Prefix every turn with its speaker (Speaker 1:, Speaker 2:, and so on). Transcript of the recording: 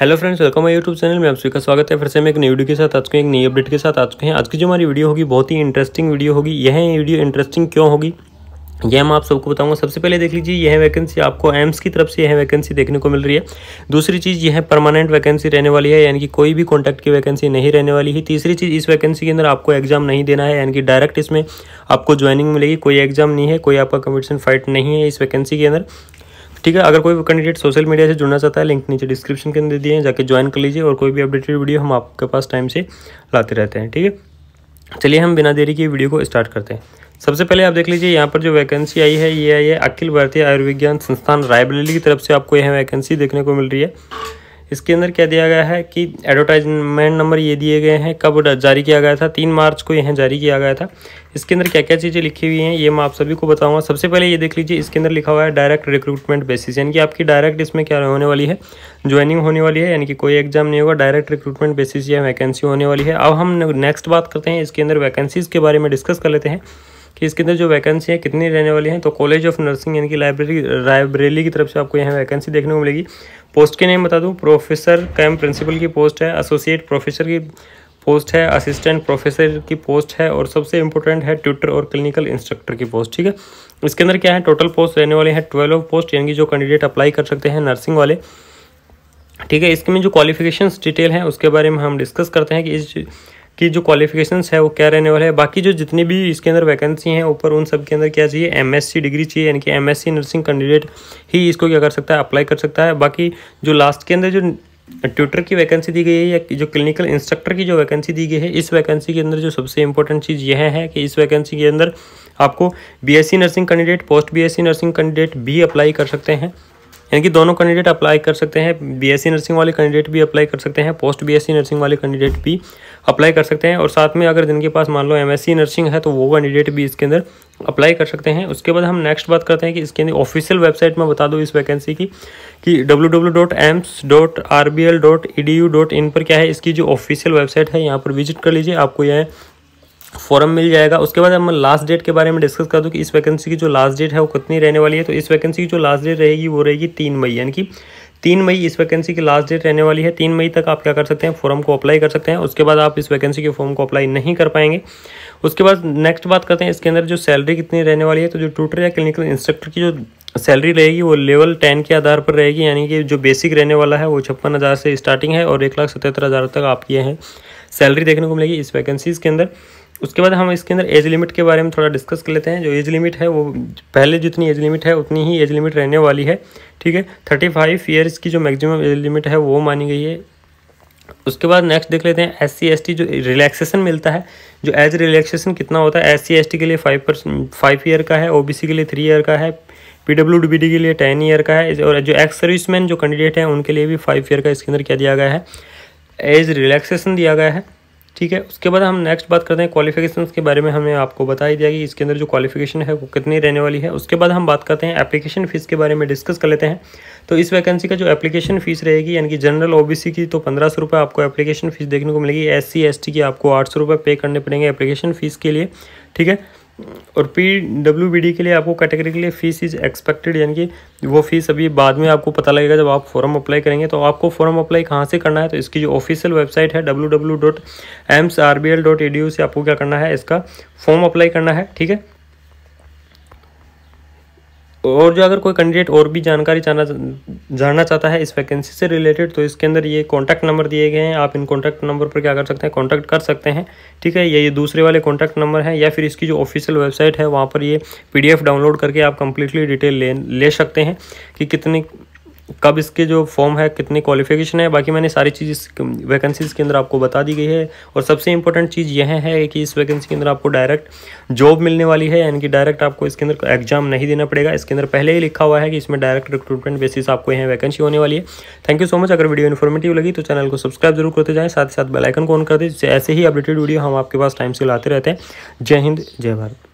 Speaker 1: hello friends welcome my YouTube channel में आप सभी का स्वागत है फिर से मैं एक नई वीडियो के साथ आज को एक नई अपडेट के साथ आज को हैं आज की जो हमारी वीडियो होगी बहुत ही इंटरेस्टिंग वीडियो होगी यह वीडियो इंटरेस्टिंग क्यों होगी यह मैं आप सबको बताऊंगा सबसे पहले देख लीजिए यह वैकेंसी आपको एम्स की तरफ से यह वैकेंसी देखने को मिल रही है दूसरी चीज़ यह परमानेंट वैकेंसी रहने वाली है यानी कि कोई भी कॉन्टैक्ट की वैकेंसी नहीं रहने वाली है तीसरी चीज़ इस वैकेंसी के अंदर आपको एग्जाम नहीं देना है यानी कि डायरेक्ट इसमें आपको ज्वाइनिंग मिलेगी कोई एग्जाम नहीं है कोई आपका कम्पिटिशन फाइट नहीं है इस वैकेंसी के अंदर ठीक है अगर कोई कैंडिडेट सोशल मीडिया से जुड़ना चाहता है लिंक नीचे डिस्क्रिप्शन के अंदर दिए हैं जाके ज्वाइन कर लीजिए और कोई भी अपडेटेड वीडियो हम आपके पास टाइम से लाते रहते हैं ठीक है चलिए हम बिना देरी के वीडियो को स्टार्ट करते हैं सबसे पहले आप देख लीजिए यहाँ पर जो वैकेंसी आई है ये आई है अखिल भारतीय आयुर्विज्ञान संस्थान रायबरेली की तरफ से आपको यह वैकेंसी देखने को मिल रही है इसके अंदर क्या दिया गया है कि एडवर्टाइजमेंट नंबर ये दिए गए हैं कब जारी किया गया था तीन मार्च को यह जारी किया गया था इसके अंदर क्या क्या चीज़ें लिखी हुई हैं ये मैं आप सभी को बताऊंगा सबसे पहले ये देख लीजिए इसके अंदर लिखा हुआ है डायरेक्ट रिक्रूटमेंट बेसिस यानी कि आपकी डायरेक्ट इसमें क्या होने वाली है ज्वाइनिंग होने वाली है यानी कि कोई एग्जाम नहीं होगा डायरेक्ट रिक्रूटमेंट बेसिस या वैकेंसी होने वाली है अब हम नेक्स्ट बात करते हैं इसके अंदर वैकेंसीज़ के बारे में डिस्कस कर लेते हैं कि इसके अंदर जो वैकेंसी है कितनी रहने वाली हैं तो कॉलेज ऑफ नर्सिंग यानी कि लाइब्रेरी रायबरेली की तरफ से आपको यहाँ वैकेंसी देखने को मिलेगी पोस्ट के नेम बता दूँ प्रोफेसर कैम प्रिंसिपल की पोस्ट है एसोसिएट प्रोफेसर की पोस्ट है असिस्टेंट प्रोफेसर की पोस्ट है और सबसे इंपॉर्टेंट है ट्यूटर और क्लिनिकल इंस्ट्रक्टर की पोस्ट ठीक है इसके अंदर क्या है टोटल पोस्ट रहने वाले हैं ट्वेल्व पोस्ट यानी कि जो कैंडिडेट अप्लाई कर सकते हैं नर्सिंग वाले ठीक है इसके में जो क्वालिफिकेशंस डिटेल हैं उसके बारे में हम डिस्कस करते हैं कि इस की जो क्वालिफिकेशंस है वो क्या रहने वाले हैं बाकी जो जितनी भी इसके अंदर वैकेंसी हैं ऊपर उन सब के अंदर क्या चाहिए एमएससी डिग्री चाहिए यानी कि एमएससी नर्सिंग कैंडिडेट ही इसको क्या कर सकता है अप्लाई कर सकता है बाकी जो लास्ट के अंदर जो ट्यूटर की वैकेंसी दी गई है या जो क्लिनिकल इंस्ट्रक्टर की जो वैकेंसी दी गई है इस वैकेंसी के अंदर जो सबसे इंपॉर्टेंट चीज़ यह है कि इस वैकेंसी के अंदर आपको BSc nursing candidate post BSc nursing candidate भी अप्लाई कर सकते हैं यानी कि दोनों कैंडिडेट अप्लाई कर सकते हैं बीएससी नर्सिंग वाले कैंडिडेट भी अप्लाई कर सकते हैं पोस्ट बीएससी नर्सिंग वाले कैंडिडेट भी अप्लाई कर सकते हैं और साथ में अगर जिनके पास मान लो एमएससी नर्सिंग है तो वो कैंडिडेट भी इसके अंदर अप्लाई कर सकते हैं उसके बाद हम नेक्स्ट बात करते हैं कि इसके अंदर ऑफिशियल वेबसाइट में बता दो इस वैकेंसी की कि डब्ल्यू पर क्या है इसकी जो ऑफिशियल वेबसाइट है यहाँ पर विजिट कर लीजिए आपको यह फॉर्म मिल जाएगा उसके बाद हम लास्ट डेट के बारे में डिस्कस कर दूँ कि इस वैकेंसी की जो लास्ट डेट है वो कितनी रहने वाली है तो इस वैकेंसी की जो लास्ट डेट रहेगी वो रहेगी तीन मई यानी कि तीन मई इस वैकेंसी की लास्ट डेट रहने वाली है तीन मई तक आप क्या कर सकते हैं फॉर्म को अप्लाई कर सकते हैं उसके बाद आप इस वैकेंसी के फॉर्म को अप्लाई नहीं कर पाएंगे उसके बाद नेक्स्ट बात करते हैं इसके अंदर जो सैलरी कितनी रहने वाली है तो जो ट्यूटर या क्लिनिकल इंस्ट्रक्टर की जो सैलरी रहेगी वो लेवल टेन के आधार पर रहेगी यानी कि जो बेसिक रहने वाला है वो छप्पन हज़ार से स्टार्टिंग है और एक लाख सतहत्तर हज़ार तक आपकी है सैलरी देखने को मिलेगी इस वैकेंसीज़ के अंदर उसके बाद हम इसके अंदर एज लिमिट के बारे में थोड़ा डिस्कस कर लेते हैं जो एज लिमिट है वो पहले जितनी एज लिमिट है उतनी ही एज लिमिट रहने वाली है ठीक है थर्टी फाइव ईयर्स की जो मैक्सिमम एज लिमिट है वो मानी गई है उसके बाद नेक्स्ट देख लेते हैं एस सी एस टी जो रिलैक्सेशन मिलता है जो एज रिलैक्सेशन कितना होता है एस सी एस टी के लिए फाइव परसेंट फाइव ईयर का है ओ बी सी के लिए थ्री ईयर का है P W D B D के लिए टेन ईयर का है और जो एक्स सर्विसमैन जो कैंडिडेट हैं उनके लिए भी फाइव ईयर का इसके अंदर क्या दिया गया है एज रिलैक्सेशन दिया गया है ठीक है उसके बाद हम नेक्स्ट बात करते हैं क्वालिफिकेशन के बारे में हमें आपको बता ही दिया कि इसके अंदर जो क्वालिफिकेशन है वो कितनी रहने वाली है उसके बाद हम बात करते हैं एप्लीकेशन फ़ीस के बारे में डिस्कस कर लेते हैं तो इस वैकेंसी का जो एप्लीकेशन फ़ीस रहेगी यानी कि जनरल ओबीसी की तो पंद्रह सौ रुपये आपको एप्लीकेशन फ़ीस देखने को मिलेगी एस सी की आपको आठ सौ रुपये पे करने पड़ेंगे एप्लीकेशन फ़ीस के लिए ठीक है और पी डब्ल्यू बी डी के लिए आपको कैटेगरी के लिए फ़ीस इज़ एक्सपेक्टेड यानी कि वो फीस अभी बाद में आपको पता लगेगा जब आप फॉर्म अप्लाई करेंगे तो आपको फॉर्म अप्लाई कहाँ से करना है तो इसकी जो ऑफिशियल वेबसाइट है W W dot AIIMS R B L dot A D U से आपको क्या करना है इसका फॉर्म अप्लाई करना है ठीक है और जो अगर कोई कैंडिडेट और भी जानकारी जाना जानना चाहता है इस वैकेंसी से रिलेटेड तो इसके अंदर ये कॉन्टैक्ट नंबर दिए गए हैं आप इन कॉन्टैक्ट नंबर पर क्या कर सकते हैं कॉन्टैक्ट कर सकते हैं ठीक है ये ये दूसरे वाले कॉन्टैक्ट नंबर है या फिर इसकी जो ऑफिशियल वेबसाइट है वहाँ पर ये पी डाउनलोड करके आप कंप्लीटली डिटेल ले ले सकते हैं कि कितने कब इसके जो फॉर्म है कितनी क्वालिफिकेशन है बाकी मैंने सारी चीज़ इस वैकेंसीज़ के अंदर आपको बता दी गई है और सबसे इंपॉर्टेंट चीज़ यह है कि इस वैकेंसी के अंदर आपको डायरेक्ट जॉब मिलने वाली है यानी कि डायरेक्ट आपको इसके अंदर एग्जाम नहीं देना पड़ेगा इसके अंदर पहले ही लिखा हुआ है कि इसमें डायरेक्ट रिक्रूटमेंट बेसिस आपको यहाँ वैकेंसी होने वाली है थैंक यू सो मच अगर वीडियो इन्फॉर्मेटिव लगी तो चैनल को सब्सक्राइब जरूर करते जाएँ साथ ही साथ बेलाइकन को ऑन कर दें जिससे ऐसे ही अपडेटेड वीडियो हम आपके पास टाइम से लाते रहते हैं जय हिंद जय भारत